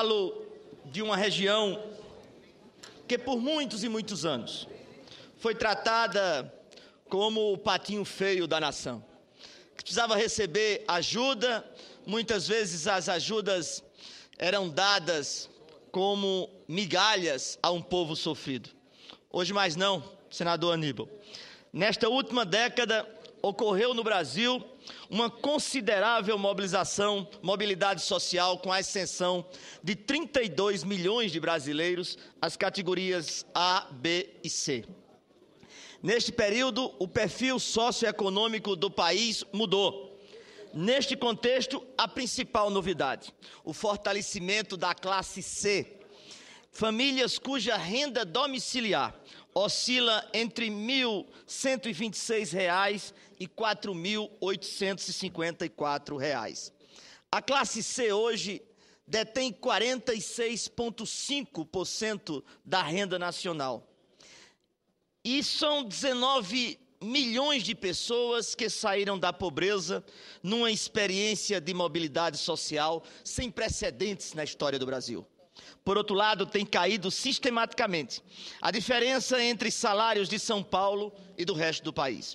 Falo de uma região que por muitos e muitos anos foi tratada como o patinho feio da nação, que precisava receber ajuda, muitas vezes as ajudas eram dadas como migalhas a um povo sofrido. Hoje mais não, senador Aníbal. Nesta última década, ocorreu no Brasil uma considerável mobilização, mobilidade social com a ascensão de 32 milhões de brasileiros às categorias A, B e C. Neste período, o perfil socioeconômico do país mudou. Neste contexto, a principal novidade, o fortalecimento da classe C, famílias cuja renda domiciliar oscila entre R$ 1.126 e R$ 4.854. A classe C hoje detém 46,5% da renda nacional. E são 19 milhões de pessoas que saíram da pobreza numa experiência de mobilidade social sem precedentes na história do Brasil por outro lado, tem caído sistematicamente. A diferença entre salários de São Paulo e do resto do país.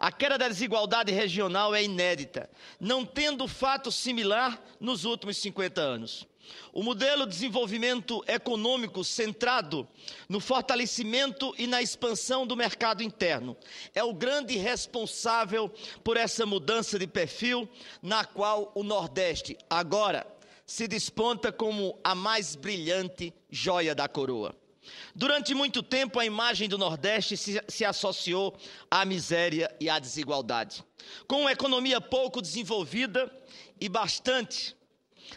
A queda da desigualdade regional é inédita, não tendo fato similar nos últimos 50 anos. O modelo de desenvolvimento econômico centrado no fortalecimento e na expansão do mercado interno é o grande responsável por essa mudança de perfil na qual o Nordeste agora se desponta como a mais brilhante joia da coroa. Durante muito tempo, a imagem do Nordeste se, se, associou à miséria e à desigualdade. Com uma economia pouco desenvolvida e bastante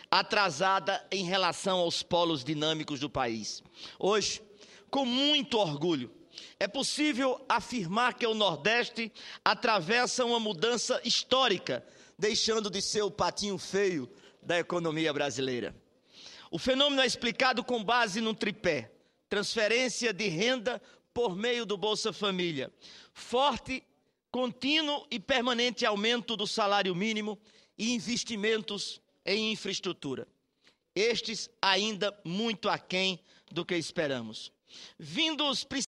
atrasada em relação aos polos dinâmicos do país. Hoje, com muito orgulho, é possível afirmar que o Nordeste atravessa uma mudança histórica, deixando de ser o patinho feio da economia brasileira. O fenômeno é explicado com base num tripé: transferência de renda por meio do Bolsa Família, forte, contínuo e permanente aumento do salário mínimo e investimentos em infraestrutura. Estes ainda muito aquém do que esperamos. Vindos os